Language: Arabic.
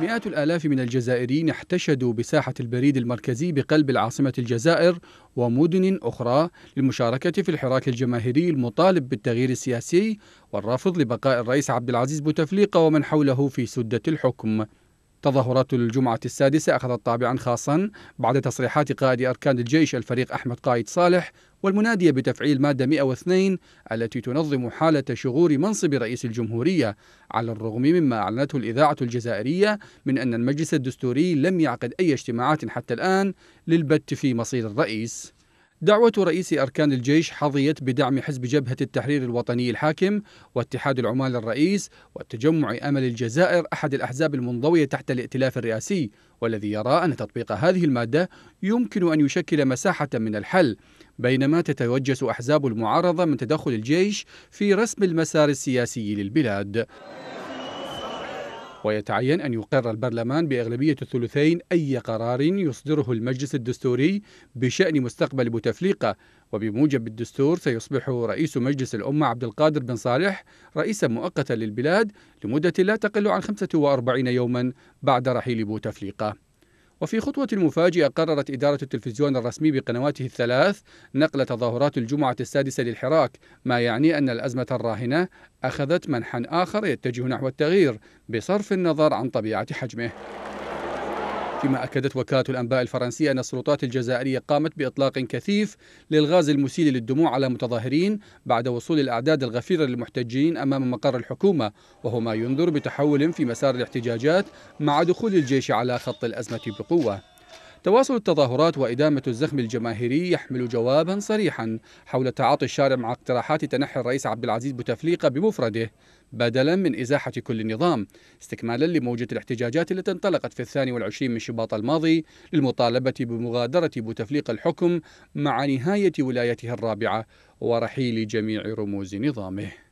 مئات الآلاف من الجزائريين احتشدوا بساحة البريد المركزي بقلب العاصمة الجزائر ومدن أخرى للمشاركة في الحراك الجماهيري المطالب بالتغيير السياسي والرافض لبقاء الرئيس عبد العزيز بوتفليقة ومن حوله في سدة الحكم تظاهرات الجمعة السادسة أخذت طابعا خاصا بعد تصريحات قائد أركان الجيش الفريق أحمد قائد صالح والمنادية بتفعيل مادة 102 التي تنظم حالة شغور منصب رئيس الجمهورية على الرغم مما أعلنته الإذاعة الجزائرية من أن المجلس الدستوري لم يعقد أي اجتماعات حتى الآن للبت في مصير الرئيس دعوة رئيس أركان الجيش حظيت بدعم حزب جبهة التحرير الوطني الحاكم واتحاد العمال الرئيس والتجمع أمل الجزائر أحد الأحزاب المنضوية تحت الائتلاف الرئاسي والذي يرى أن تطبيق هذه المادة يمكن أن يشكل مساحة من الحل بينما تتوجس أحزاب المعارضة من تدخل الجيش في رسم المسار السياسي للبلاد ويتعين أن يقر البرلمان بأغلبية الثلثين أي قرار يصدره المجلس الدستوري بشأن مستقبل بوتفليقة وبموجب الدستور سيصبح رئيس مجلس الأمة عبد القادر بن صالح رئيسا مؤقتا للبلاد لمدة لا تقل عن 45 يوما بعد رحيل بوتفليقة وفي خطوة مفاجئة قررت إدارة التلفزيون الرسمي بقنواته الثلاث نقل تظاهرات الجمعة السادسة للحراك ما يعني أن الأزمة الراهنة أخذت منحا آخر يتجه نحو التغيير بصرف النظر عن طبيعة حجمه فيما أكدت وكالة الأنباء الفرنسية أن السلطات الجزائرية قامت بإطلاق كثيف للغاز المسيل للدموع على متظاهرين بعد وصول الأعداد الغفيرة للمحتجين أمام مقر الحكومة وهو ما ينذر بتحول في مسار الاحتجاجات مع دخول الجيش على خط الأزمة بقوة تواصل التظاهرات وإدامة الزخم الجماهيري يحمل جوابا صريحا حول تعاطي الشارع مع اقتراحات تنحي الرئيس عبد العزيز بوتفليقة بمفرده بدلا من إزاحة كل النظام استكمالا لموجة الاحتجاجات التي انطلقت في الثاني والعشرين من شباط الماضي للمطالبة بمغادرة بوتفليقة الحكم مع نهاية ولايتها الرابعة ورحيل جميع رموز نظامه